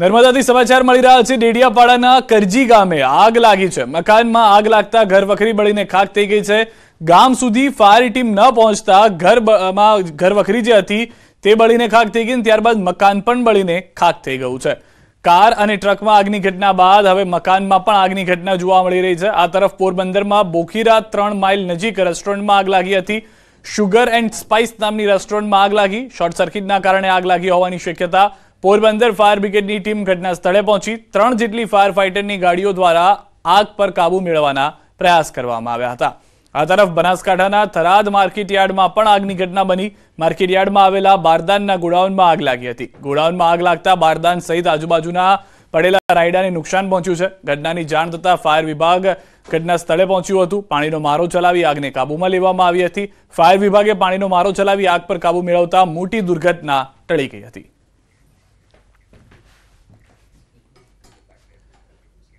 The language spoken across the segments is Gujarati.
નર્મદાથી સમાચાર મળી રહ્યા છે ડેડિયાપાડાના કરજી ગામે આગ લાગી છે મકાનમાં આગ લાગતા ઘર વખરી બળીને ખાક થઈ ગઈ છે ગામ સુધી ફાયર ટીમ ન પહોંચતા ઘરમાં ઘર વખરી જે હતી તે બળીને ખાક થઈ ગઈ ત્યારબાદ મકાન પણ બળીને ખાક થઈ ગયું છે કાર અને ટ્રકમાં આગની ઘટના બાદ હવે મકાનમાં પણ આગની ઘટના જોવા મળી રહી છે આ તરફ પોરબંદરમાં બોખીરા ત્રણ માઇલ નજીક રેસ્ટોરન્ટમાં આગ લાગી હતી શુગર એન્ડ સ્પાઇસ નામની રેસ્ટોરન્ટમાં આગ લાગી શોર્ટ સર્કિટના કારણે આગ લાગી હોવાની શક્યતા પોરબંદર ફાયર બ્રિગેડની ટીમ ઘટના સ્થળે પહોંચી ત્રણ જેટલી ફાયર ફાઇટરની ગાડીઓ દ્વારા આગ પર કાબુ મેળવવાના પ્રયાસ કરવામાં આવ્યા હતા આ તરફ બનાસકાંઠાના થરાદ માર્કેટયાર્ડમાં પણ આગની ઘટના બની માર્કેટયાર્ડમાં આવેલા બારદાનના ગોડાઉનમાં આગ લાગી હતી ગોડાઉનમાં આગ લાગતા બારદાન સહિત આજુબાજુના પડેલા રાયડાને નુકસાન પહોંચ્યું છે ઘટનાની જાણ થતાં ફાયર વિભાગ ઘટના સ્થળે પહોંચ્યું હતું પાણીનો મારો ચલાવી આગને કાબૂમાં લેવામાં આવી હતી ફાયર વિભાગે પાણીનો મારો ચલાવી આગ પર કાબુ મેળવતા મોટી દુર્ઘટના ટળી ગઈ હતી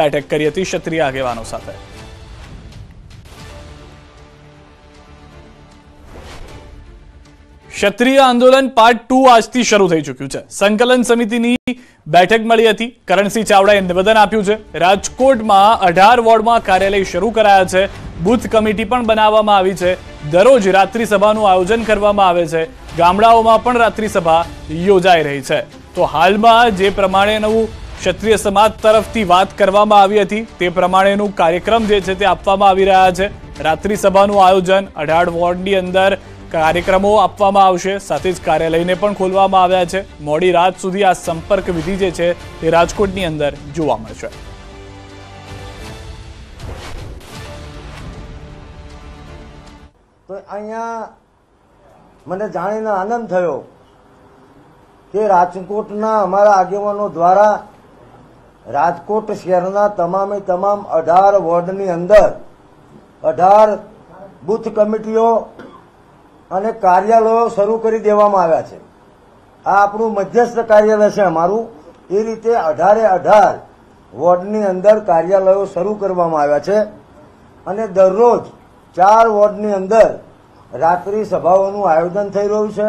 બેઠક કરી હતી ક્ષત્રિય આગેવાનો સાથે ક્ષત્રિય આંદોલન પાર્ટ ટુ આજથી શરૂ થઈ ચૂક્યું છે સંકલન સમિતિની બેઠક મળી હતી કરણસિંહ ચાવડાએ નિવેદન આપ્યું છે રાજકોટમાં અઢાર વોર્ડમાં કાર્યાલય શરૂ કરાયા છે બુથ કમિટી પણ બનાવવામાં આવી છે દરરોજ રાત્રિસભાનું આયોજન કરવામાં આવે છે ગામડાઓમાં પણ રાત્રિસભા યોજાઈ રહી છે તો હાલમાં જે પ્રમાણે નવું ક્ષત્રિય સમાજ તરફથી વાત કરવામાં આવી હતી તે પ્રમાણેનું કાર્યક્રમ જે છે તે આપવામાં આવી રહ્યા છે રાત્રિ સભાનું આયોજન અઢાર વોર્ડની અંદર કાર્યક્રમો આપવામાં આવશે સાથે જ કાર્યાલયને પણ ખોલવામાં આવ્યા છે મોડી રાત સુધી આ સંપર્ક વિધિ જે છે તે રાજકોટની અંદર જોવા મળશે તો અહીંયા મને જાણીને આનંદ થયો કે રાજકોટના અમારા આગેવાનો દ્વારા રાજકોટ શહેરના તમામે તમામ અઢાર વોર્ડની અંદર અઢાર બુથ કમિટીઓ અને કાર્યાલયો શરૂ કરી દેવામાં આવ્યા છે આ આપણું મધ્યસ્થ કાર્યાલય છે અમારું એ રીતે અઢારે અઢાર વોર્ડની અંદર કાર્યાલયો શરૂ કરવામાં આવ્યા છે અને દરરોજ ચાર વોર્ડની અંદર રાત્રિ સભાઓનું આયોજન થઈ રહ્યું છે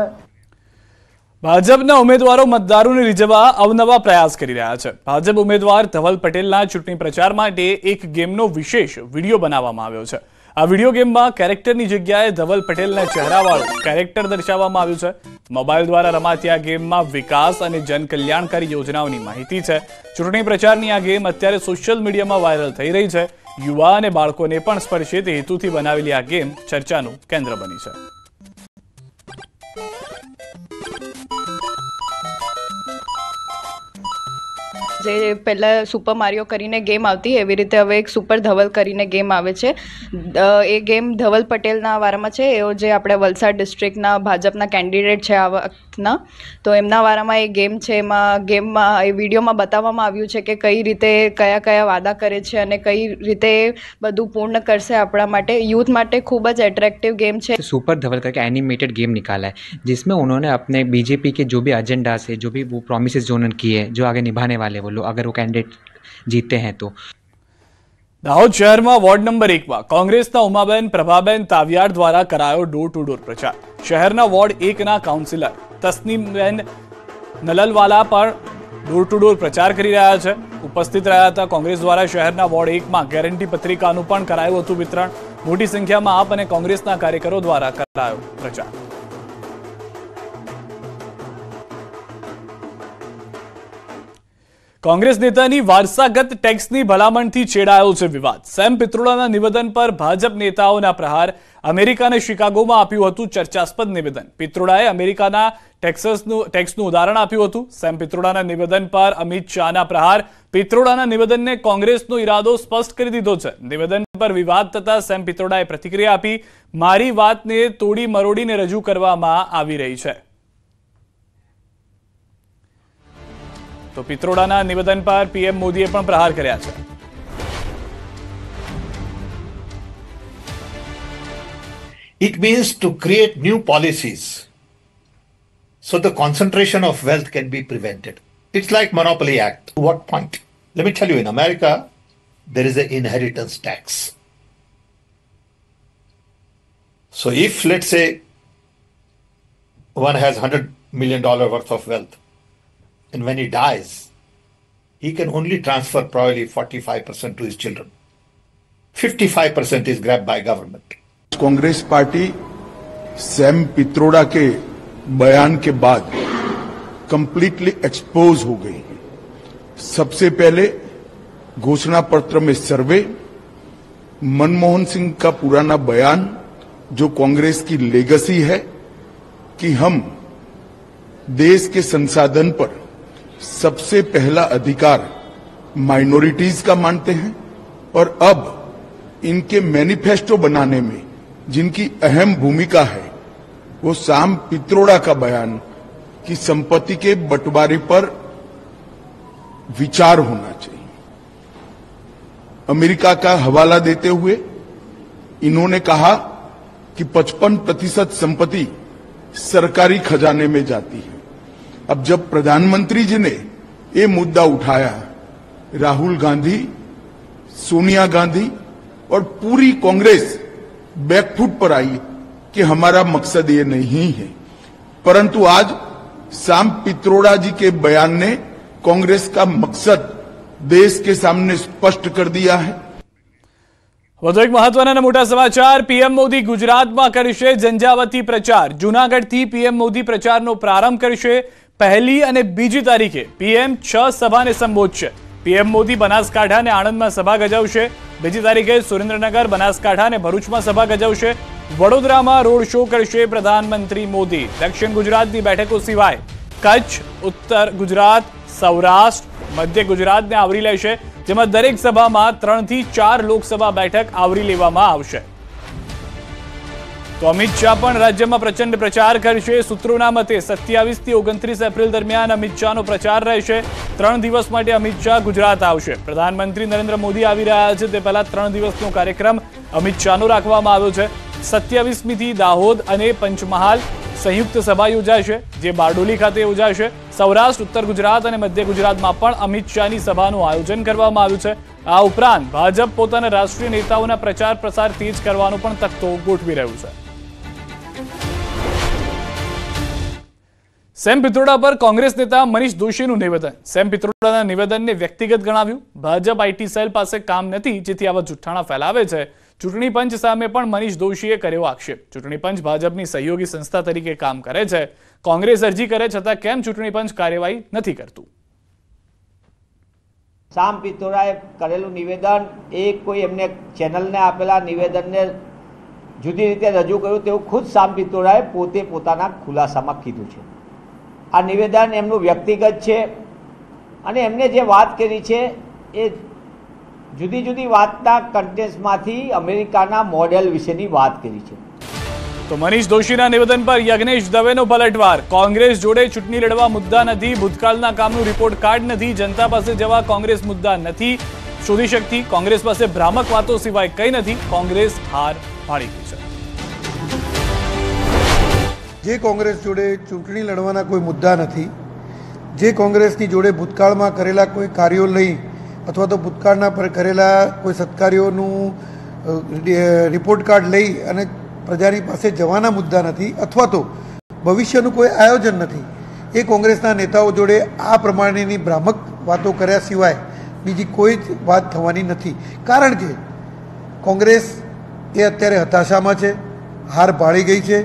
ભાજપના ઉમેદવારો મતદારોને રીઝવવા અવનવા પ્રયાસ કરી રહ્યા છે ભાજપ ઉમેદવાર ધવલ પટેલના ચૂંટણી પ્રચાર માટે એક ગેમનો વિશેષ વિડીયો બનાવવામાં આવ્યો છે આ વિડીયો ગેમમાં કેરેક્ટરની જગ્યાએ ધવલ પટેલના ચહેરાવાળું કેરેક્ટર દર્શાવવામાં આવ્યું છે મોબાઈલ દ્વારા રમાતી આ ગેમમાં વિકાસ અને જનકલ્યાણકારી યોજનાઓની માહિતી છે ચૂંટણી પ્રચારની આ ગેમ અત્યારે સોશિયલ મીડિયામાં વાયરલ થઈ રહી છે યુવા અને બાળકોને પણ સ્પર્શે તે હેતુથી બનાવેલી આ ગેમ ચર્ચાનું કેન્દ્ર બની છે જે પહેલાં સુપર મારિયો કરીને ગેમ આવતી એવી રીતે હવે એક સુપર ધવલ કરીને ગેમ આવે છે એ ગેમ ધવલ પટેલના વારામાં છે એઓ જે આપણા વલસાડ ડિસ્ટ્રિક્ટના ભાજપના કેન્ડિડેટ છે આવા એથના તો એમના વારામાં એ ગેમ છે એમાં ગેમમાં એ વિડીયોમાં બતાવવામાં આવ્યું છે કે કઈ રીતે કયા કયા વાદા કરે છે અને કઈ રીતે બધું પૂર્ણ કરશે આપણા માટે यूथ માટે ખૂબ જ એટ્રેક્ટિવ ગેમ છે સુપર धवल करके એનિમેટેડ ગેમ निकाला है जिसमें उन्होंने अपने बीजेपी के जो भी एजेंडास है जो भी वो प्रोमिस जो उन्होंने किए जो आगे निभाने वाले वो लोग अगर वो कैंडिडेट जीते हैं तो દાહોદ શહેરમાં વોર્ડ નંબર એકમાં કોંગ્રેસના ઉમાબેન પ્રભાબેન તાવિયાર દ્વારા કરાયો ડોર ટુ ડોર પ્રચાર શહેરના વોર્ડ એકના કાઉન્સિલર તસ્નીમબેન નલલવાલા પણ ડોર ટુ ડોર પ્રચાર કરી રહ્યા છે ઉપસ્થિત રહ્યા હતા કોંગ્રેસ દ્વારા શહેરના વોર્ડ એકમાં ગેરંટી પત્રિકાનું પણ કરાયું હતું વિતરણ મોટી સંખ્યામાં આપ અને કોંગ્રેસના કાર્યકરો દ્વારા કરાયો પ્રચાર કોંગ્રેસ નેતાની વારસાગત ટેક્સની ભલામણથી છેડાયો છે વિવાદ સેમ પિત્રોડાના નિવેદન પર ભાજપ નેતાઓના પ્રહાર અમેરિકાને શિકાગોમાં આપ્યું હતું ચર્ચાસ્પદ નિવેદન પિત્રોડાએ અમેરિકાના ટેક્સસનું ટેક્સનું ઉદાહરણ આપ્યું હતું સેમ પિત્રોડાના નિવેદન પર અમિત શાહના પ્રહાર પિત્રોડાના નિવેદનને કોંગ્રેસનો ઈરાદો સ્પષ્ટ કરી દીધો છે નિવેદન પર વિવાદ થતા સેમ પિત્રોડાએ પ્રતિક્રિયા આપી મારી વાતને તોડી મરોડીને રજૂ કરવામાં આવી રહી છે તો પિત્રોડાના નિવેદન પર પીએમ મોદીએ પણ પ્રહાર કર્યા છે It means to create new policies so the concentration of wealth can be prevented. It's like Monopoly Act. To what point? Let me tell you, in America, there is an inheritance tax. So if, let's say, one has $100 million worth of wealth, And when he dies, he can only transfer probably 45% to his children. 55% is grabbed by government. Congress party Sam Pitroda के बयान के बाद कंप्लीटली एक्सपोज हो गई सबसे पहले घोषणा पत्र में सर्वे मनमोहन सिंह का पुराना बयान जो कांग्रेस की लेगसी है कि हम देश के संसाधन पर सबसे पहला अधिकार माइनॉरिटीज का मानते हैं और अब इनके मैनिफेस्टो बनाने में जिनकी अहम भूमिका है वो साम पित्रोड़ा का बयान कि संपत्ति के बंटवारे पर विचार होना चाहिए अमेरिका का हवाला देते हुए इन्होंने कहा कि 55 प्रतिशत संपत्ति सरकारी खजाने में जाती है अब जब प्रधानमंत्री जी ने ये मुद्दा उठाया राहुल गांधी सोनिया गांधी और पूरी कांग्रेस बैकफुट पर आई कि हमारा मकसद ये नहीं है परंतु आज श्याम पित्रोड़ा जी के बयान ने कांग्रेस का मकसद देश के सामने स्पष्ट कर दिया है तो एक महत्व समाचार पीएम मोदी गुजरात में ગુજરાતમાં કરશે प्रचार जूनागढ़ पीएम मोदी प्रचार नो प्रारंभ करते પહેલી અને બીજી તારીખે પીએમ છ સભાને સંબોધશે પીએમ મોદી બનાસકાંઠા અને આણંદમાં સભા ગજાવશે બીજી તારીખે સુરેન્દ્રનગર બનાસકાંઠા અને ભરૂચમાં સભા ગજાવશે વડોદરામાં રોડ શો કરશે પ્રધાનમંત્રી મોદી દક્ષિણ ગુજરાતની બેઠકો સિવાય કચ્છ ઉત્તર ગુજરાત સૌરાષ્ટ્ર મધ્ય ગુજરાતને આવરી લેશે જેમાં દરેક સભામાં ત્રણથી ચાર લોકસભા બેઠક આવરી લેવામાં આવશે તો અમિત શાહ પણ રાજ્યમાં પ્રચંડ પ્રચાર કરશે સૂત્રોના મતે સત્યાવીસથી ઓગણત્રીસ એપ્રિલ દરમિયાન અમિત શાહનો પ્રચાર રહેશે ત્રણ દિવસ માટે અમિત શાહ ગુજરાત આવશે પ્રધાનમંત્રી નરેન્દ્ર મોદી આવી રહ્યા છે તે પહેલા ત્રણ દિવસનો કાર્યક્રમ અમિત શાહનો રાખવામાં આવ્યો છે સત્યાવીસમીથી દાહોદ અને પંચમહાલ સંયુક્ત સભા યોજાશે જે બારડોલી ખાતે યોજાશે સૌરાષ્ટ્ર ઉત્તર ગુજરાત અને મધ્ય ગુજરાતમાં પણ અમિત શાહની સભાનું આયોજન કરવામાં આવ્યું છે આ ઉપરાંત ભાજપ પોતાના રાષ્ટ્રીય નેતાઓના પ્રચાર પ્રસાર તેજ કરવાનો પણ તકતો ગોઠવી રહ્યું છે સેમ પિત્રોડા પર કોંગ્રેસ નેતા મનીષ દોશીનું નિવેદન સેમ પિત્રોડાના નિવેદનને વ્યક્તિગત ગણાવ્યું ભાજપ આઈટી સેલ પાસે કામ નથી જેથી આવા જુઠ્ઠાણા ફેલાવે છે ચૂંટણી પંચ સામે પણ મનીષ દોશીએ કર્યો આક્ષેપ ચૂંટણી પંચ ભાજપની સહયોગી સંસ્થા તરીકે કામ કરે છે કોંગ્રેસ અરજી કરે છતાં કેમ ચૂંટણી પંચ કાર્યવાહી નથી કરતું સામ પિત્રોડાએ કરેલું નિવેદન એ કોઈ એમને ચેનલને આપેલા નિવેદનને જુદી રીતે રજૂ કર્યું તેવું ખુદ સામ પિત્રોડાએ પોતે પોતાના ખુલાસામાં કીધું છે આ નિવેદન એમનું વ્યક્તિગત છે અને એમને જે વાત કરી છે એ જુદી જુદી વાતના કન્ટેન્ટમાંથી અમેરિકાના મોડેલ વિશેની વાત કરી છે તો મનીષ દોશીના નિવેદન પર યજ્ઞેશ દવેનો પલટવાર કોંગ્રેસ જોડે ચૂંટણી લડવા મુદ્દા નથી ભૂતકાળના કામનું રિપોર્ટ કાર્ડ નથી જનતા પાસે જવા કોંગ્રેસ મુદ્દા નથી શોધી શકતી કોંગ્રેસ પાસે ભ્રામક વાતો સિવાય કંઈ નથી કોંગ્રેસ હાર ફાળી ગઈ છે જે કોંગ્રેસ જોડે ચૂંટણી લડવાના કોઈ મુદ્દા નથી જે કોંગ્રેસની જોડે ભૂતકાળમાં કરેલા કોઈ કાર્યો લઈ અથવા તો ભૂતકાળના પર કરેલા કોઈ સત્કાર્યોનું રિપોર્ટ કાર્ડ લઈ અને પ્રજાની પાસે જવાના મુદ્દા નથી અથવા તો ભવિષ્યનું કોઈ આયોજન નથી એ કોંગ્રેસના નેતાઓ જોડે આ પ્રમાણેની ભ્રામક વાતો કર્યા સિવાય બીજી કોઈ જ વાત થવાની નથી કારણ કે કોંગ્રેસ એ અત્યારે હતાશામાં છે હાર પાળી ગઈ છે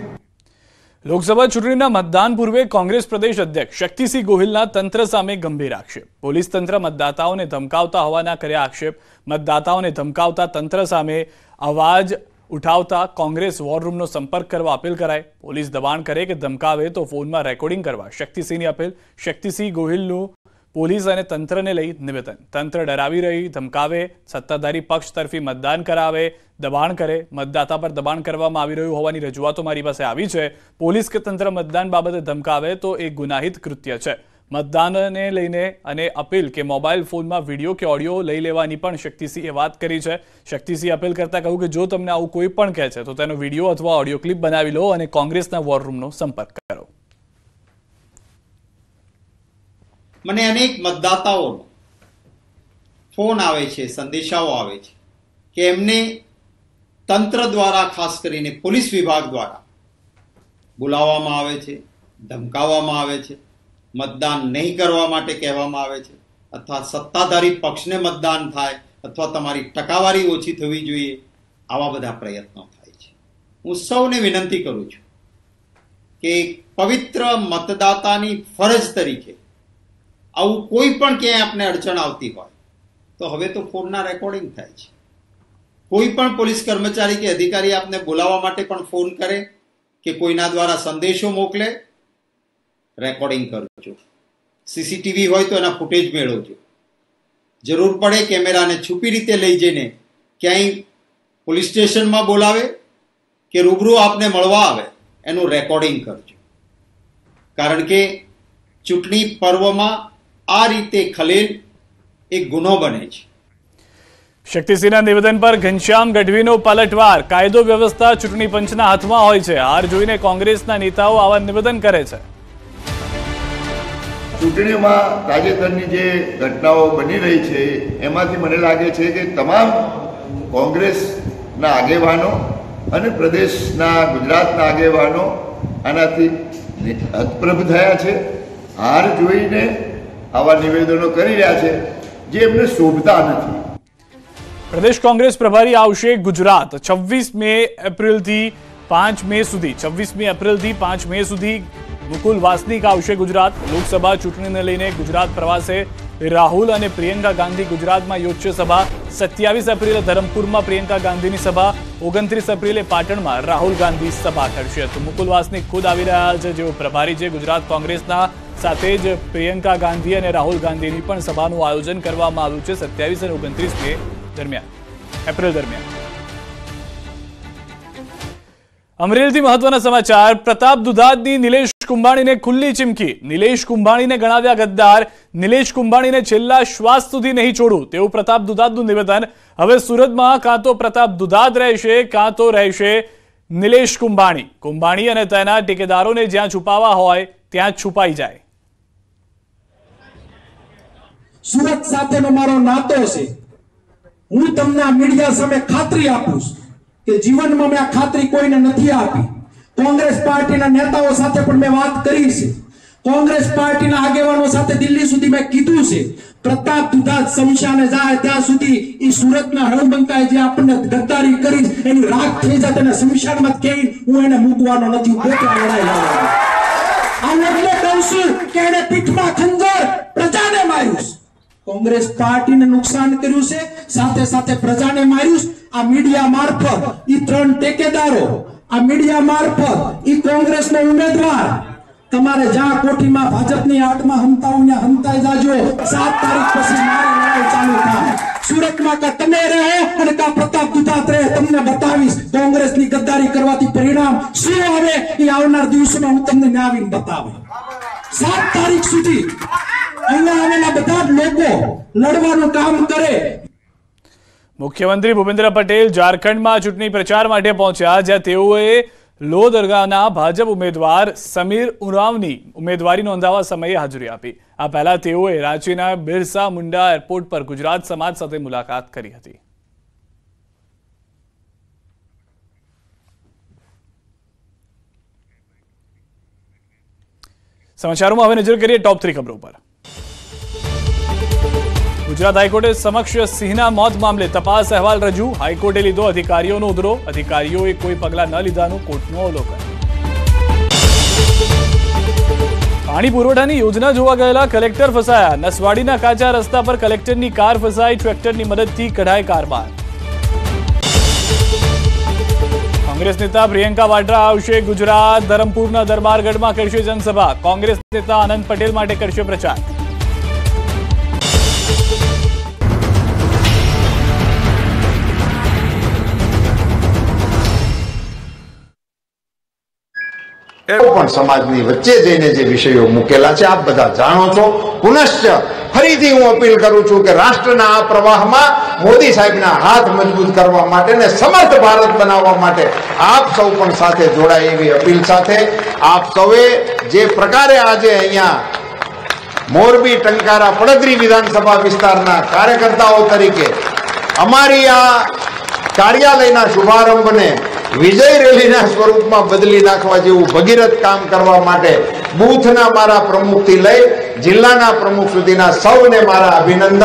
લોકસભા ચૂંટણીના મતદાન પૂર્વે કોંગ્રેસ પ્રદેશ અધ્યક્ષ શક્તિસિંહ ગોહિલના તંત્ર સામે ગંભીર આક્ષેપ પોલીસ તંત્ર મતદાતાઓને ધમકાવતા હોવાના કર્યા આક્ષેપ મતદાતાઓને ધમકાવતા તંત્ર સામે અવાજ ઉઠાવતા કોંગ્રેસ વોર રૂમનો સંપર્ક કરવા અપીલ કરાય પોલીસ દબાણ કરે કે ધમકાવે તો ફોનમાં રેકોર્ડિંગ કરવા શક્તિસિંહની અપીલ શક્તિસિંહ ગોહિલનું પોલીસ અને તંત્રને લઈ નિવેદન તંત્ર ડરાવી રહી ધમકાવે સત્તાધારી પક્ષ તરફી મતદાન કરાવે દબાણ કરે મતદાતા પર દબાણ કરવામાં આવી રહ્યું હોવાની રજૂઆતો મારી પાસે આવી છે પોલીસ કે તંત્ર મતદાન બાબતે ધમકાવે તો એ ગુનાહિત કૃત્ય છે મતદાનને લઈને અને અપીલ કે મોબાઈલ ફોનમાં વિડીયો કે ઓડિયો લઈ લેવાની પણ શક્તિસિંહે વાત કરી છે શક્તિસિંહ અપીલ કરતા કહ્યું કે જો તમને આવું કોઈ પણ કહે છે તો તેનો વિડીયો અથવા ઓડિયો ક્લિપ બનાવી લો અને કોંગ્રેસના વોર રૂમનો સંપર્ક કરો મને અનેક મતદાતાઓનો ફોન આવે છે સંદેશાઓ આવે છે કે એમને તંત્ર દ્વારા ખાસ કરીને પોલીસ વિભાગ દ્વારા બોલાવવામાં આવે છે ધમકાવવામાં આવે છે મતદાન નહીં કરવા માટે કહેવામાં આવે છે અથવા સત્તાધારી પક્ષને મતદાન થાય અથવા તમારી ટકાવારી ઓછી થવી જોઈએ આવા બધા પ્રયત્નો થાય છે હું સૌને વિનંતી કરું છું કે પવિત્ર મતદાતાની ફરજ તરીકે આવું કોઈ પણ ક્યાંય આપને અડચણ આવતી હોય તો હવે તો ફોનના રેકોર્ડિંગ થાય છે કોઈ પણ પોલીસ કર્મચારી કે અધિકારી આપને બોલાવવા માટે પણ ફોન કરે કે કોઈના દ્વારા સંદેશો મોકલે રેકોર્ડિંગ કરજો સીસીટીવી હોય તો એના ફૂટેજ મેળવજો જરૂર પડે કેમેરાને છુપી રીતે લઈ જઈને ક્યાંય પોલીસ સ્ટેશનમાં બોલાવે કે રૂબરૂ આપને મળવા આવે એનું રેકોર્ડિંગ કરજો કારણ કે ચૂંટણી પર્વમાં આ રીતે ખલેલ એક ગુનો બને છે શક્તિસિંહના નિવેદન પર ઘનશ્યામ ગઢવીનો પલટવાર કાયદો વ્યવસ્થા ચૂંટણી પંચના હાથમાં હોય છે હાર જોઈને કોંગ્રેસના નેતાઓ આવા નિવેદન કરે છે ચૂંટણીમાં તાજેતરની જે ઘટનાઓ બની રહી છે એમાંથી મને લાગે છે કે તમામ કોંગ્રેસના આગેવાનો અને પ્રદેશના ગુજરાતના આગેવાનો આનાથી હતપ્રભ થયા છે હાર જોઈને આવા નિવેદનો કરી રહ્યા છે જે એમને શોભતા નથી પ્રદેશ કોંગ્રેસ પ્રભારી આવશે ગુજરાત છવ્વીસ મે એપ્રિલથી પાંચ મે સુધી છવ્વીસ મે એપ્રિલથી પાંચ મે સુધી મુકુલ વાસનિક આવશે ગુજરાત લોકસભા ચૂંટણીને લઈને ગુજરાત પ્રવાસે રાહુલ અને પ્રિયંકા ગાંધી ગુજરાતમાં યોજશે સભા સત્યાવીસ એપ્રિલે ધરમપુરમાં પ્રિયંકા ગાંધીની સભા ઓગણત્રીસ એપ્રિલે પાટણમાં રાહુલ ગાંધી સભા કરશે તો મુકુલ વાસનિક ખુદ આવી રહ્યા છે જેઓ પ્રભારી છે ગુજરાત કોંગ્રેસના સાથે જ પ્રિયંકા ગાંધી અને રાહુલ ગાંધીની પણ સભાનું આયોજન કરવામાં આવ્યું છે સત્યાવીસ અને ઓગણત્રીસ મે દરમિયાન એપ્રિલ દરમિયાન અમરેલીથી મહત્વના સમાચાર પ્રતાપ દુધાદની નિલેશ કુંભાણીને ખુલ્લી ચીમકી નિલેશ કુંભાણીને ગણાવ્યા ગદ્દાર નિલેશ કુંભાણીને છેલ્લા શ્વાસ સુધી નહીં છોડું તેવું પ્રતાપ દુધાદનું નિવેદન હવે સુરતમાં કાં તો પ્રતાપ દુધાદ રહેશે કાં તો રહેશે નિલેશ કુંભાણી કુંભાણી અને તેના ટેકેદારોને જ્યાં છુપાવા હોય ત્યાં છુપાઈ જાય સુરત સાથેનો મારો નાતો છે હું તમને આ મીડિયા સામે ખાતરી આપું કે જીવનમાં મેં આ ખાતરી કોઈને નથી આપી કોંગ્રેસ પાર્ટીના નેતાઓ સાથે પણ મેં વાત કરી છે કોંગ્રેસ પાર્ટીના આગેવાનો સાથે દિલ્હી સુધી મેં કીધું છે પ્રતાપ દુધા શમશાને જાય ત્યાં સુધી એ સુરતના રણબંકાએ જે આપણને ગદ્દારી કરી એની રાખ થઈ જાય તેને શમશાનમાં કહી હું એને મૂકવાનો નથી પોતા લડાઈ લાવવાનો આ એટલે કહું છું કે એને પીઠમાં ખંજર પ્રજાને માર્યું કોંગ્રેસ પાર્ટીને નુકસાન કર્યું છે સાથે સાથે પ્રજાને માર્યું આ મીડિયા મારફત ઈ ત્રણ ટેકેદારો આ મીડિયા મારફત ઈ કોંગ્રેસનો ઉમેદવાર તમારે જ્યાં કોઠીમાં ભાજપની આટમાં હમતા હું ત્યાં જાજો સાત તારીખ પછી મારે લડાઈ ચાલુ થાય સુરતમાં કા તમે રહે અને કા પ્રતાપ દુધાત રહે તમને બતાવીશ કોંગ્રેસની ગદ્દારી કરવાથી પરિણામ શું આવે એ આવનાર દિવસોમાં હું તમને ન્યાવીને બતાવું સાત તારીખ સુધી અહીંયા આવેલા બધા જ લોકો લડવાનું કામ કરે મુખ્યમંત્રી ભૂપેન્દ્ર પટેલ ઝારખંડમાં ચૂંટણી પ્રચાર માટે પહોંચ્યા જ્યાં તેઓએ લો દરગાહના ભાજપ ઉમેદવાર સમીર ઉરાવની ઉમેદવારી નોંધાવવા સમયે હાજરી આપી આ પહેલા તેઓએ રાંચીના બિરસા મુંડા એરપોર્ટ પર ગુજરાત સમાજ સાથે મુલાકાત કરી હતી સમાચારોમાં હવે નજર કરીએ ટોપ થ્રી ખબરો પર ગુજરાત હાઈકોર્ટે સમક્ષ સિંહના મોત મામલે તપાસ અહેવાલ રજૂ હાઈકોર્ટે લીધો અધિકારીઓનો ઉધરો અધિકારીઓએ કોઈ પગલાં ન લીધાનું કોર્ટનું અવલોકન પાણી પુરવઠાની યોજના જોવા ગયેલા કલેક્ટર ફસાયા નસવાડીના કાચા રસ્તા પર કલેક્ટરની કાર ફસાઈ ટ્રેક્ટરની મદદથી કઢાય કાર બહાર કોંગ્રેસ નેતા પ્રિયંકા વાડ્રા આવશે ગુજરાત ધરમપુરના દરબારગઢમાં કરશે જનસભા કોંગ્રેસ નેતા આનંદ પટેલ માટે કરશે પ્રચાર પણ સમાજની વચ્ચે જઈને જે વિષયો મૂકેલા છે આપ બધા જાણો છો પુનશ્ચ ફરીથી હું અપીલ કરું છું કે રાષ્ટ્રના આ પ્રવાહમાં મોદી સાહેબના હાથ મજબૂત કરવા માટે ને સમર્થ ભારત બનાવવા માટે આપ સૌ પણ સાથે જોડાય એવી અપીલ સાથે આપ સૌએ જે પ્રકારે આજે અહીંયા મોરબી ટંકારા પડદરી વિધાનસભા વિસ્તારના કાર્યકર્તાઓ તરીકે અમારી આ કાર્યાલયના શુભારંભને વિજય રેલીના સ્વરૂપમાં બદલી નાખવા જેવું ભગીરથ કામ કરવા માટે બૂથના મારા પ્રમુખથી લઈ જિલ્લાના પ્રમુખ સુધીના સૌને મારા અભિનંદન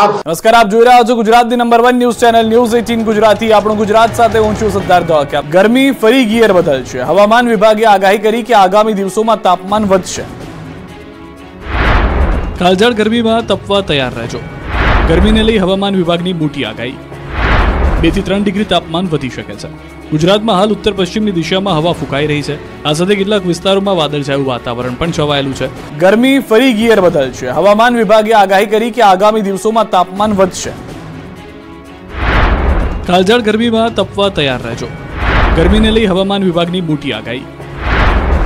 આપ નમસ્કાર આપ જોઈ રહ્યા છો ગુજરાતની number one news channel news eighteen Gujarati આપણું ગુજરાત સાથે હું છું સિદ્ધાર્થ ધોળકિયા ગરમી ફરી ગિયર બદલ હવામાન વિભાગે આગાહી કરી કે આગામી દિવસોમાં તાપમાન વધશે કાળઝાળ ગરમીમાં તપવા તૈયાર રહેજો ગરમીને લઈ હવામાન વિભાગની મોટી આગાહી બે થી ત્રણ ડિગ્રી તાપમાન વધી શકે છે ગુજરાતમાં હાલ ઉત્તર પશ્ચિમની દિશામાં હવા ફૂંકાઈ રહી છે આ સાથે કેટલાક વિસ્તારોમાં વાદળછાયું વાતાવરણ પણ છવાયેલું છે ગરમી ફરી ગિયર બદલશે હવામાન વિભાગે આગાહી કરી કે આગામી દિવસોમાં તાપમાન વધશે કાળઝાળ ગરમીમાં તપવા તૈયાર રહેજો ગરમીને લઈ હવામાન વિભાગની મોટી આગાહી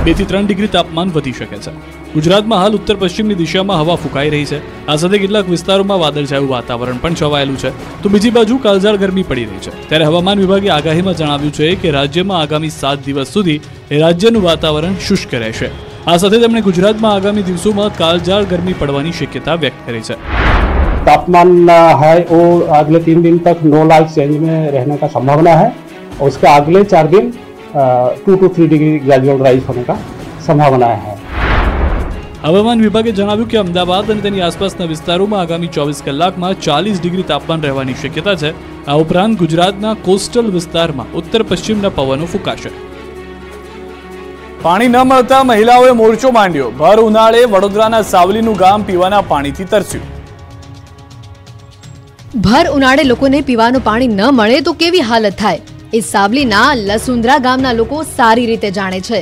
બે થી ત્રણ ડિગ્રી તાપમાન વધી શકે છે ગુજરાતમાં હાલ ઉત્તર પશ્ચિમની દિશામાં હવા ફૂંકાઈ રહી છે આ સાથે કેટલાક વિસ્તારોમાં વાદળછાયું વાતાવરણ પણ છવાયેલું છે તો બીજી બાજુ કાળઝાળ ગરમી પડી રહી છે ત્યારે હવામાન વિભાગે આગાહીમાં જણાવ્યું છે કે રાજ્યમાં આગામી સાત દિવસ સુધી રાજ્યનું વાતાવરણ શુષ્ક રહેશે આ સાથે તેમણે ગુજરાતમાં આગામી દિવસોમાં કાળઝાળ ગરમી પડવાની શક્યતા વ્યક્ત કરી છે तापमान है वो अगले तीन दिन तक नो लाइक चेंज में रहने का संभावना है और उसके अगले two to three degree gradual rise હોને કા સંભાવના હૈ હવામાન વિભાગે જણાવ્યું કે અમદાવાદ અને તેની આસપાસના વિસ્તારોમાં આગામી ચોવીસ કલાકમાં ચાલીસ ડિગ્રી તાપમાન રહેવાની શક્યતા છે આ ઉપરાંત ગુજરાતના કોસ્ટલ વિસ્તારમાં ઉત્તર પશ્ચિમના પવનો ફૂંકાશે પાણી ન મળતા મહિલાઓએ મોરચો માંડ્યો ભર ઉનાળે વડોદરાના સાવલીનું ગામ પીવાના પાણીથી તરસ્યું ભર ઉનાળે લોકોને પીવાનું પાણી ન મળે તો કેવી હાલત થાય એ સાબલીના લસુંદ્રા ગામના લોકો સારી રીતે જાણે છે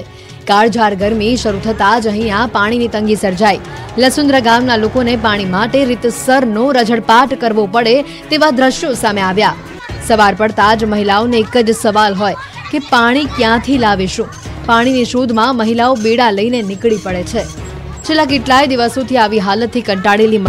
કાળઝાળ ગરમી શરૂ થતાં જ અહીંયા પાણીની તંગી સર્જાય લસુંદ્રા ગામના લોકોને પાણી માટે રીતસરનો રઝળપાટ કરવો પડે તેવા દ્રશ્યો સામે આવ્યા સવાર પડતા જ મહિલાઓને એક જ સવાલ હોય કે પાણી ક્યાંથી લાવીશું પાણીની શોધમાં મહિલાઓ બેડા લઈને નીકળી પડે છે છેલ્લા કેટલાય દિવસોથી આવી હાલતથી કંટાળેલી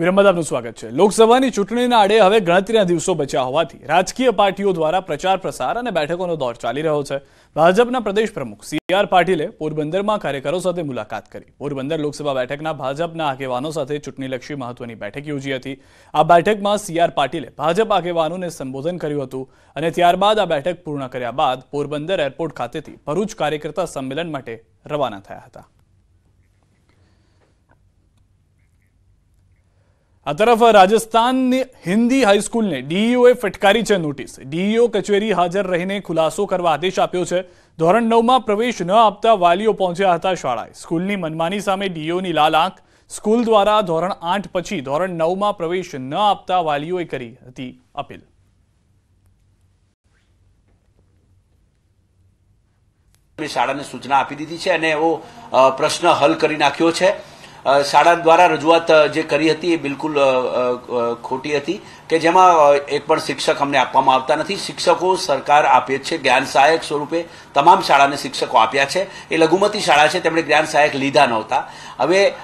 વિરંબદ આપનું સ્વાગત છે લોકસભાની ચૂંટણીના આડે હવે ગણતરીના દિવસો બચ્યા હોવાથી રાજકીય પાર્ટીઓ દ્વારા પ્રચાર પ્રસાર અને બેઠકોનો દોર ચાલી રહ્યો છે ભાજપના પ્રદેશ પ્રમુખ સીઆર પાટીલે પોરબંદરમાં કાર્યકરો સાથે મુલાકાત કરી પોરબંદર લોકસભા બેઠકના ભાજપના આગેવાનો સાથે ચૂંટણીલક્ષી મહત્વની બેઠક યોજી હતી આ બેઠકમાં સીઆર પાટીલે ભાજપ આગેવાનોને સંબોધન કર્યું હતું અને ત્યારબાદ આ બેઠક પૂર્ણ કર્યા બાદ પોરબંદર એરપોર્ટ ખાતેથી ભરૂચ કાર્યકર્તા સંમેલન માટે રવાના થયા હતા આ તરફ રાજસ્થાનની હિન્દી હાઈસ્કૂલને ડીઈઓએ ફટકારી છે નોટિસ ડીઈઓ કચેરી હાજર રહીને ખુલાસો કરવા આદેશ આપ્યો છે ધોરણ નવમાં પ્રવેશ ન આપતા વાલીઓ પહોંચ્યા હતા શાળાએ સ્કૂલની મનમાની સામે ડીઈઓની લાલ આંખ સ્કૂલ દ્વારા ધોરણ આઠ પછી ધોરણ નવમાં પ્રવેશ ન આપતા વાલીઓએ કરી હતી અપીલ શાળાને સૂચના આપી દીધી છે અને એવો પ્રશ્ન હલ કરી નાખ્યો છે શાળા દ્વારા રજૂઆત જે કરી હતી એ બિલકુલ ખોટી હતી કે જેમાં એક પણ શિક્ષક અમને આપવામાં આવતા નથી શિક્ષકો સરકાર આપે છે જ્ઞાન સહાયક સ્વરૂપે તમામ શાળાને શિક્ષકો આપ્યા છે એ લઘુમતી શાળા છે તેમણે જ્ઞાન સહાયક લીધા નહોતા હવે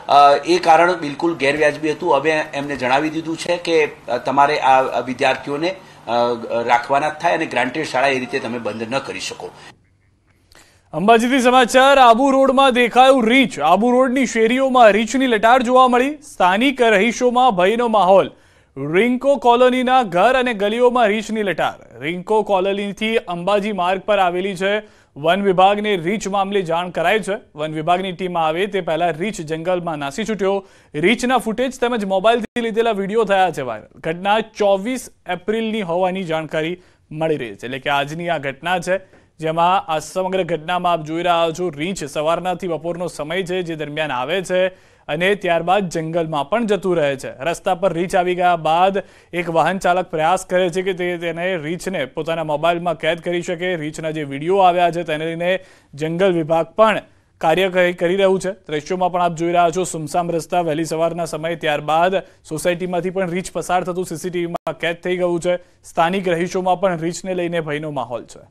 એ કારણ બિલકુલ ગેરવ્યાજબી હતું હવે એમને જણાવી દીધું છે કે તમારે આ વિદ્યાર્થીઓને રાખવાના જ થાય અને ગ્રાન્ટેડ શાળા એ રીતે તમે બંધ ન કરી શકો અંબાજીથી સમાચાર આબુ રોડમાં દેખાયું રીચ આબુ રોડની શેરીઓમાં રીચની લટાર જોવા મળી સ્થાનિક રહીશોમાં ભયનો માહોલ રિંકો કોલોનીના ઘર અને ગલીઓમાં રીંછની લટાર રિંકો કોલોનીથી અંબાજી માર્ગ પર આવેલી છે વન વિભાગને રીંછ મામલે જાણ કરાય છે વન વિભાગની ટીમ આવે તે પહેલા રીંછ જંગલમાં નાસી છૂટ્યો રીંછના ફૂટેજ તેમજ મોબાઈલથી લીધેલા વિડીયો થયા છે વાયરલ ઘટના ચોવીસ એપ્રિલની હોવાની જાણકારી મળી રહી છે એટલે કે આજની આ ઘટના છે જેમાં આ સમગ્ર ઘટનામાં આપ જોઈ રહ્યા છો રીંછ સવારનાથી બપોરનો સમય છે જે દરમિયાન આવે છે અને ત્યારબાદ જંગલમાં પણ જતું રહે છે રસ્તા પર રીંછ આવી ગયા બાદ એક વાહન ચાલક પ્રયાસ કરે છે કે તે તેને રીંછને પોતાના મોબાઈલમાં કેદ કરી શકે રીંછના જે વિડીયો આવ્યા છે તેને લઈને જંગલ વિભાગ પણ કાર્ય કરી રહ્યું છે દ્રશ્યોમાં પણ આપ જોઈ રહ્યા છો સુમસામ રસ્તા વહેલી સવારના સમય ત્યારબાદ સોસાયટીમાંથી પણ રીંછ પસાર થતું સીસીટીવીમાં કેદ થઈ ગયું છે સ્થાનિક રહીશોમાં પણ રીંછને લઈને ભયનો માહોલ છે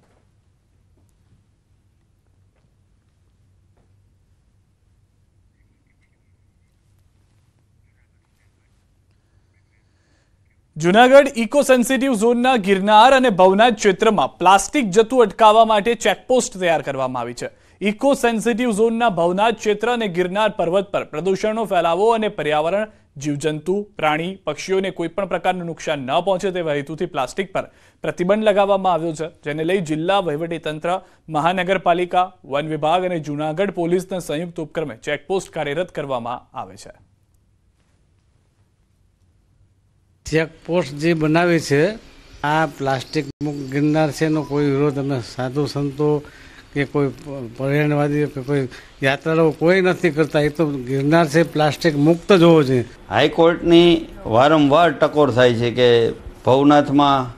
જુનાગઢ ઇકો સેન્સિટિવ ઝોનના ગિરનાર અને ભવનાથ ક્ષેત્રમાં પ્લાસ્ટિક જતું અટકાવવા માટે ચેકપોસ્ટ તૈયાર કરવામાં આવી છે ઇકો સેન્સિટિવ ઝોનના ભવનાથ ક્ષેત્ર અને ગિરનાર પર્વત પર પ્રદૂષણનો ફેલાવો અને પર્યાવરણ જીવજંતુ પ્રાણી પક્ષીઓને કોઈપણ પ્રકારનું નુકસાન ન પહોંચે તેવા હેતુથી પ્લાસ્ટિક પર પ્રતિબંધ લગાવવામાં આવ્યો છે જેને લઈ જિલ્લા વહીવટીતંત્ર મહાનગરપાલિકા વન વિભાગ અને જુનાગઢ પોલીસના સંયુક્ત ઉપક્રમે ચેકપોસ્ટ કાર્યરત કરવામાં આવે છે ચેકપોસ્ટ જે બનાવે છે આ પ્લાસ્ટિક મુક્ત ગિરનાર છે એનો કોઈ વિરોધ અમે સાધુ સંતો કે કોઈ પર્યાવરણવાદી કે કોઈ યાત્રાળુઓ કોઈ નથી કરતા એ તો ગિરનાર છે પ્લાસ્ટિક મુક્ત જ હોવો જોઈએ હાઈકોર્ટની વારંવાર ટકોર થાય છે કે ભવનાથમાં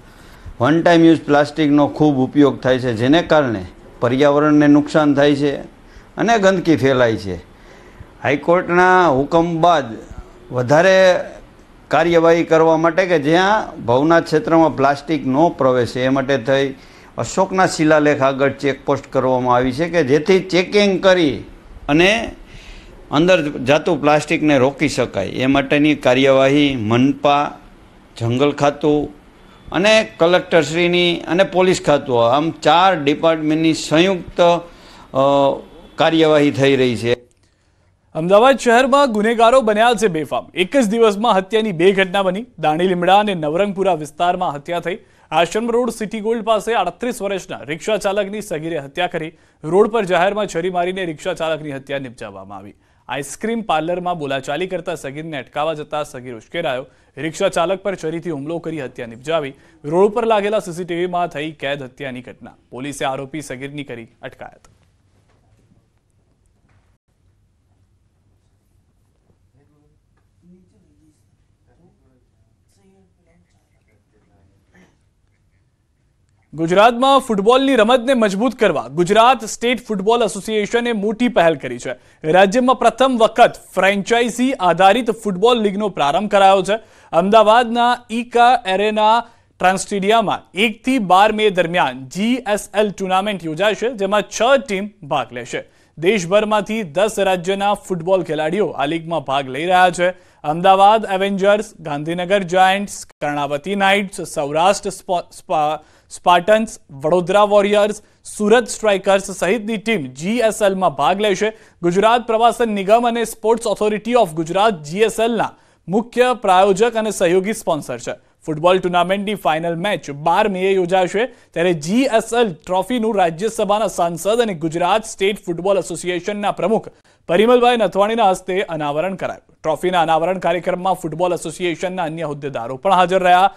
વન ટાઈમ યુઝ પ્લાસ્ટિકનો ખૂબ ઉપયોગ થાય છે જેને કારણે પર્યાવરણને નુકસાન થાય છે અને ગંદકી ફેલાય છે હાઈકોર્ટના હુકમ બાદ વધારે કાર્યવાહી કરવા માટે કે જ્યાં ભવના ક્ષેત્રમાં પ્લાસ્ટિક ન પ્રવેશે એ માટે થઈ અશોકના શિલાલેખ આગળ ચેકપોસ્ટ કરવામાં આવી છે કે જેથી ચેકિંગ કરી અને અંદર જાતું પ્લાસ્ટિકને રોકી શકાય એ માટેની કાર્યવાહી મનપા જંગલ ખાતું અને કલેક્ટરશ્રીની અને પોલીસ ખાતું આમ ચાર ડિપાર્ટમેન્ટની સંયુક્ત કાર્યવાહી થઈ રહી છે અમદાવાદ શહેરમાં ગુનેગારો બન્યા છે બેફામ એક જ દિવસમાં હત્યાની બે ઘટના બની દાણી લીમડા અને નવરંગપુરા વિસ્તારમાં હત્યા થઈ આશ્રમ રોડ સિટી ગોલ્ડ પાસે આડત્રીસ વર્ષના રિક્ષા ચાલકની સગીરે હત્યા કરી રોડ પર જાહેરમાં છરી મારીને રિક્ષા ચાલકની હત્યા નિપજાવવામાં આવી આઈસ્ક્રીમ પાર્લરમાં બોલાચાલી કરતા સગીરને અટકાવવા જતા સગીર ઉશ્કેરાયો રિક્ષા ચાલક પર છરીથી હુમલો કરી હત્યા નિપજાવી રોડ પર લાગેલા સીસીટીવીમાં થઈ કેદ હત્યાની ઘટના પોલીસે આરોપી સગીરની કરી અટકાયત ગુજરાતમાં ફૂટબોલની રમતને મજબૂત કરવા ગુજરાત સ્ટેટ ફૂટબોલ એસોસિએશને મોટી પહેલ કરી છે રાજ્યમાં પ્રથમ વખત ફ્રેન્ચાઇઝી આધારિત ફૂટબોલ લીગનો પ્રારંભ કરાયો છે અમદાવાદના ઇકા એરેના ટ્રાન્સસ્ટેડિયામાં એકથી બાર મે દરમિયાન જીએસએલ ટુર્નામેન્ટ યોજાશે જેમાં છ ટીમ ભાગ લેશે દેશભરમાંથી દસ રાજ્યના ફૂટબોલ ખેલાડીઓ આ લીગમાં ભાગ લઈ રહ્યા છે Ahmedabad avengers Gandhinagar giants Karnavati knights Saurashtra સ્પા spartans Vadodara warriors Surat strikers સહિતની ટીમ જીએસએલમાં ભાગ લેશે ગુજરાત પ્રવાસન નિગમ અને સ્પોર્ટ્સ ઓથોરિટી ઓફ ગુજરાત જીએસએલના મુખ્ય પ્રાયોજક અને સહયોગી સ્પોન્સર છે ફૂટબોલ ટુર્નામેન્ટની ફાઇનલ મેચ બાર મેએ યોજાશે ત્યારે જીએસએલ ટ્રોફીનું રાજ્યસભાના સાંસદ અને ગુજરાત સ્ટેટ ફૂટબોલ એસોસિએશનના પ્રમુખ પરિમલભાઈ નથવાણીના હસ્તે અનાવરણ કરાયું ટ્રોફીના અનાવરણ કાર્યક્રમમાં ફૂટબોલ એસોસિએશનના અન્ય હોદ્દેદારો પણ હાજર રહ્યા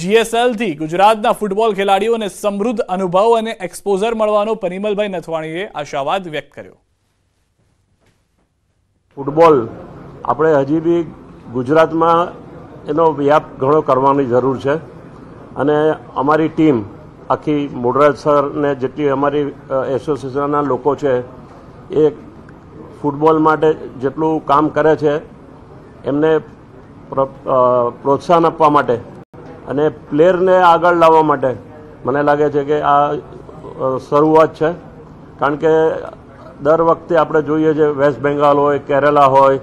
જીએસએલથી ગુજરાતના ફૂટબોલ ખેલાડીઓને સમૃદ્ધ અનુભવ અને એક્સપોઝર મળવાનો પરિમલભાઈ નથવાણીએ આશાવાદ વ્યક્ત કર્યો ફૂટબોલ આપણે હજી બી ગુજરાતમાં એનો વ્યાપ ઘણો કરવાની જરૂર છે અને અમારી ટીમ આખી મોઢરાજ સરને જેટલી અમારી એસોસિએશનના લોકો છે એ ફૂટબોલ માટે જેટલું કામ કરે છે એમને પ્રોત્સાહન આપવા માટે અને પ્લેયરને આગળ લાવવા માટે મને લાગે છે કે આ શરૂઆત છે કારણ કે દર વખતે આપણે જોઈએ છે વેસ્ટ બેંગાલ હોય કેરેલા હોય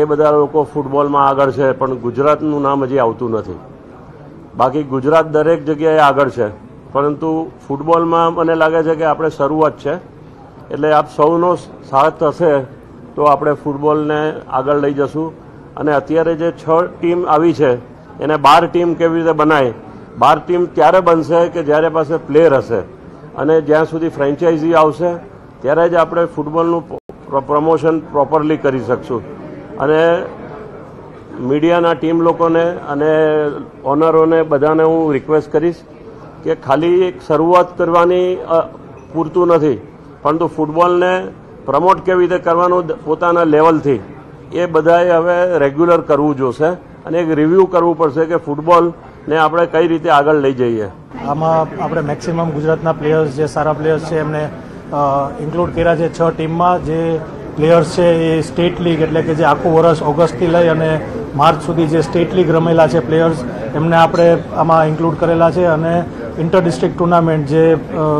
એ બધા લોકો ફૂટબોલમાં આગળ છે પણ ગુજરાતનું નામ હજી આવતું નથી બાકી ગુજરાત દરેક જગ્યાએ આગળ છે પરંતુ ફૂટબોલમાં મને લાગે છે કે આપણે શરૂઆત છે એટલે આપ સૌનો સાથ હશે તો આપણે ફૂટબોલને આગળ લઈ જશું અને અત્યારે જે છ ટીમ આવી છે એને બાર ટીમ કેવી રીતે બનાવી બાર ટીમ ત્યારે બનશે કે જ્યારે પાસે પ્લેયર હશે અને જ્યાં સુધી ફ્રેન્ચાઇઝી આવશે ત્યારે જ આપણે ફૂટબોલનું પ્રમોશન પ્રોપરલી કરી શકશું અને મીડિયાના ટીમ લોકોને અને ઓનરોને બધાને હું રિક્વેસ્ટ કરીશ કે ખાલી એક શરૂઆત કરવાની પૂરતું નથી પરંતુ ફૂટબોલને પ્રમોટ કેવી રીતે કરવાનું પોતાના લેવલથી એ બધાએ હવે રેગ્યુલર કરવું જોશે અને એક રિવ્યૂ કરવું પડશે કે ફૂટબોલ ને આપણે કઈ રીતે આગળ લઈ જઈએ આમાં આપણે મેક્સિમમ ગુજરાતના પ્લેયર્સ જે સારા પ્લેયર્સ છે એમને ઇન્ક્લુડ કર્યા છે છ ટીમમાં જે પ્લેયર્સ છે એ સ્ટેટ લીગ એટલે કે જે આખું વર્ષ ઓગસ્ટથી લઈ અને માર્ચ સુધી જે સ્ટેટ લીગ રમેલા છે પ્લેયર્સ એમને આપણે આમાં ઇન્ક્લુડ કરેલા છે અને ઇન્ટર ડિસ્ટ્રિક્ટ ટુર્નામેન્ટ જે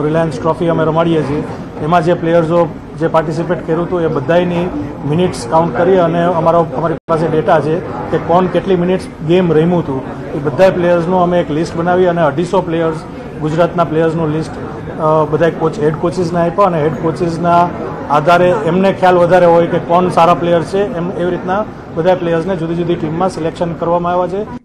રિલાયન્સ ટ્રોફી અમે રમાડીએ છીએ એમાં જે પ્લેયર્સો જે પાર્ટિસિપેટ કર્યું હતું એ બધાની મિનિટ્સ કાઉન્ટ કરી અને અમારો અમારી પાસે ડેટા છે કે કોણ કેટલી મિનિટ્સ ગેમ રમ્યું હતું એ બધા પ્લેયર્સનું અમે એક લિસ્ટ બનાવી અને અઢીસો પ્લેયર્સ ગુજરાતના પ્લેયર્સનું લિસ્ટ બધા કોચ હેડ કોચિસને આપ્યો અને હેડ કોચિસના આધારે એમને ખ્યાલ વધારે હોય કે કોણ સારા પ્લેયર છે એમ એવી રીતના બધા પ્લેયર્સને જુદી જુદી ટીમમાં સિલેક્શન કરવામાં આવ્યા છે